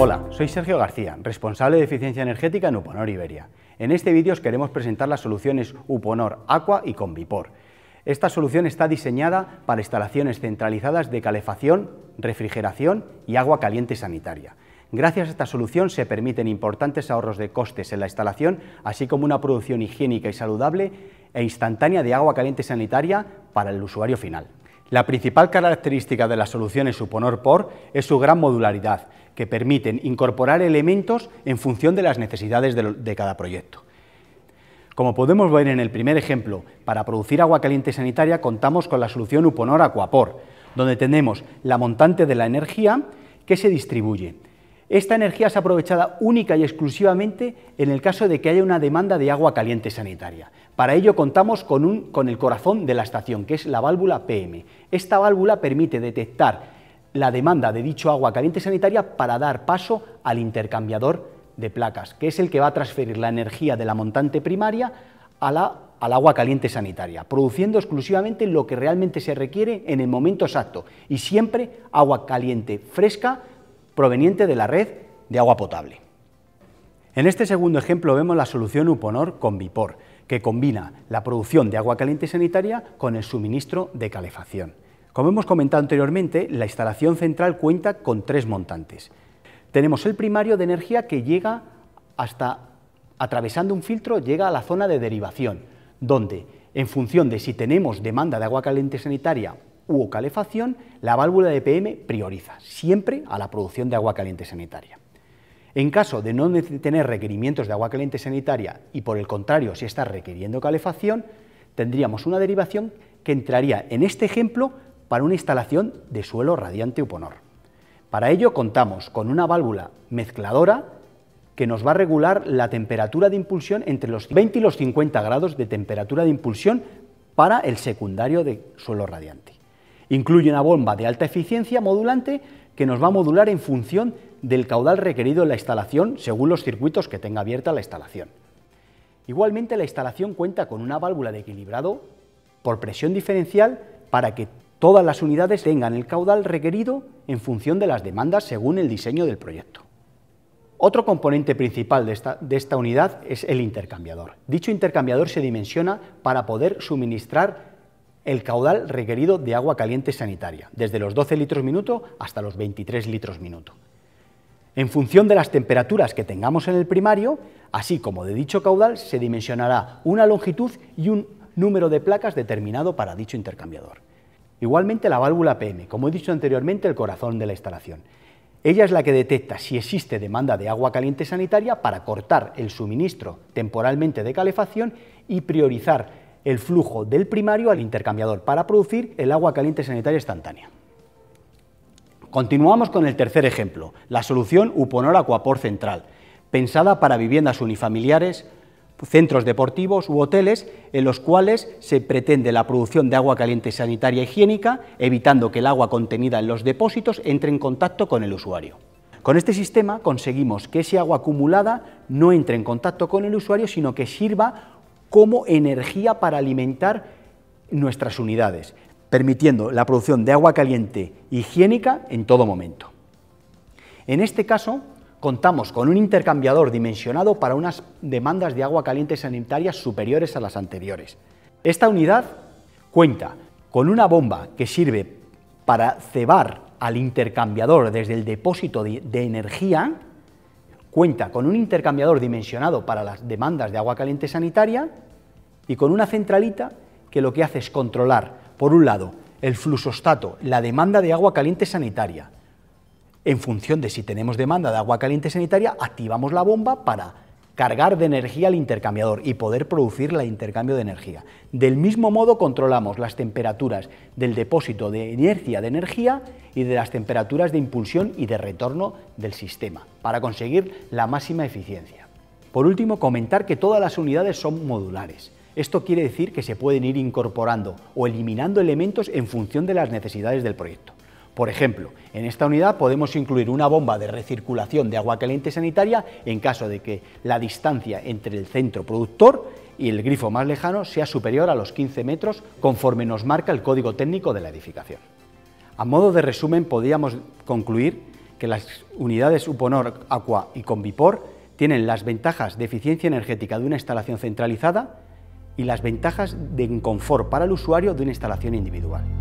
Hola, soy Sergio García, responsable de eficiencia energética en Uponor Iberia. En este vídeo os queremos presentar las soluciones Uponor Aqua y Convipor. Esta solución está diseñada para instalaciones centralizadas de calefacción, refrigeración y agua caliente sanitaria. Gracias a esta solución se permiten importantes ahorros de costes en la instalación, así como una producción higiénica y saludable e instantánea de agua caliente sanitaria para el usuario final. La principal característica de las soluciones Uponor POR es su gran modularidad, que permiten incorporar elementos en función de las necesidades de, cada proyecto. Como podemos ver en el primer ejemplo, para producir agua caliente sanitaria contamos con la solución Uponor Aquapor, donde tenemos la montante de la energía que se distribuye. Esta energía es aprovechada única y exclusivamente en el caso de que haya una demanda de agua caliente sanitaria. Para ello contamos con el corazón de la estación, que es la válvula PM. Esta válvula permite detectar la demanda de dicho agua caliente sanitaria para dar paso al intercambiador de placas, que es el que va a transferir la energía de la montante primaria a la, al agua caliente sanitaria, produciendo exclusivamente lo que realmente se requiere en el momento exacto y siempre agua caliente fresca proveniente de la red de agua potable. En este segundo ejemplo vemos la solución Uponor con Vipor, que combina la producción de agua caliente sanitaria con el suministro de calefacción. Como hemos comentado anteriormente, la instalación central cuenta con tres montantes. Tenemos el primario de energía que llega hasta, atravesando un filtro, llega a la zona de derivación, donde, en función de si tenemos demanda de agua caliente sanitaria u calefacción, la válvula de PM prioriza, siempre a la producción de agua caliente sanitaria. En caso de no tener requerimientos de agua caliente sanitaria y por el contrario si está requiriendo calefacción, tendríamos una derivación que entraría en este ejemplo para una instalación de suelo radiante Uponor. Para ello contamos con una válvula mezcladora que nos va a regular la temperatura de impulsión entre los 20 y los 50 grados de temperatura de impulsión para el secundario de suelo radiante. Incluye una bomba de alta eficiencia modulante que nos va a modular en función del caudal requerido en la instalación según los circuitos que tenga abierta la instalación. Igualmente la instalación cuenta con una válvula de equilibrado por presión diferencial para que todas las unidades tengan el caudal requerido en función de las demandas según el diseño del proyecto. Otro componente principal de esta, unidad es el intercambiador. Dicho intercambiador se dimensiona para poder suministrar el caudal requerido de agua caliente sanitaria, desde los 12 litros minuto hasta los 23 litros minuto. En función de las temperaturas que tengamos en el primario, así como de dicho caudal, se dimensionará una longitud y un número de placas determinado para dicho intercambiador. Igualmente la válvula PM, como he dicho anteriormente, el corazón de la instalación. Ella es la que detecta si existe demanda de agua caliente sanitaria para cortar el suministro temporalmente de calefacción y priorizar el flujo del primario al intercambiador para producir el agua caliente sanitaria instantánea. Continuamos con el tercer ejemplo, la solución Uponor Acuapor Central, pensada para viviendas unifamiliares centros deportivos u hoteles en los cuales se pretende la producción de agua caliente sanitaria higiénica, evitando que el agua contenida en los depósitos entre en contacto con el usuario. Con este sistema conseguimos que ese agua acumulada no entre en contacto con el usuario, sino que sirva como energía para alimentar nuestras unidades, permitiendo la producción de agua caliente higiénica en todo momento. En este caso, contamos con un intercambiador dimensionado para unas demandas de agua caliente sanitaria superiores a las anteriores. Esta unidad cuenta con una bomba que sirve para cebar al intercambiador desde el depósito de energía, cuenta con un intercambiador dimensionado para las demandas de agua caliente sanitaria y con una centralita que lo que hace es controlar, por un lado, el flusostato, la demanda de agua caliente sanitaria, en función de si tenemos demanda de agua caliente sanitaria, activamos la bomba para cargar de energía al intercambiador y poder producir el intercambio de energía. Del mismo modo controlamos las temperaturas del depósito de inercia de energía y de las temperaturas de impulsión y de retorno del sistema, para conseguir la máxima eficiencia. Por último, comentar que todas las unidades son modulares. Esto quiere decir que se pueden ir incorporando o eliminando elementos en función de las necesidades del proyecto. Por ejemplo, en esta unidad podemos incluir una bomba de recirculación de agua caliente sanitaria en caso de que la distancia entre el centro productor y el grifo más lejano sea superior a los 15 metros conforme nos marca el código técnico de la edificación. A modo de resumen, podríamos concluir que las unidades Uponor, Aqua y Convipor tienen las ventajas de eficiencia energética de una instalación centralizada y las ventajas de confort para el usuario de una instalación individual.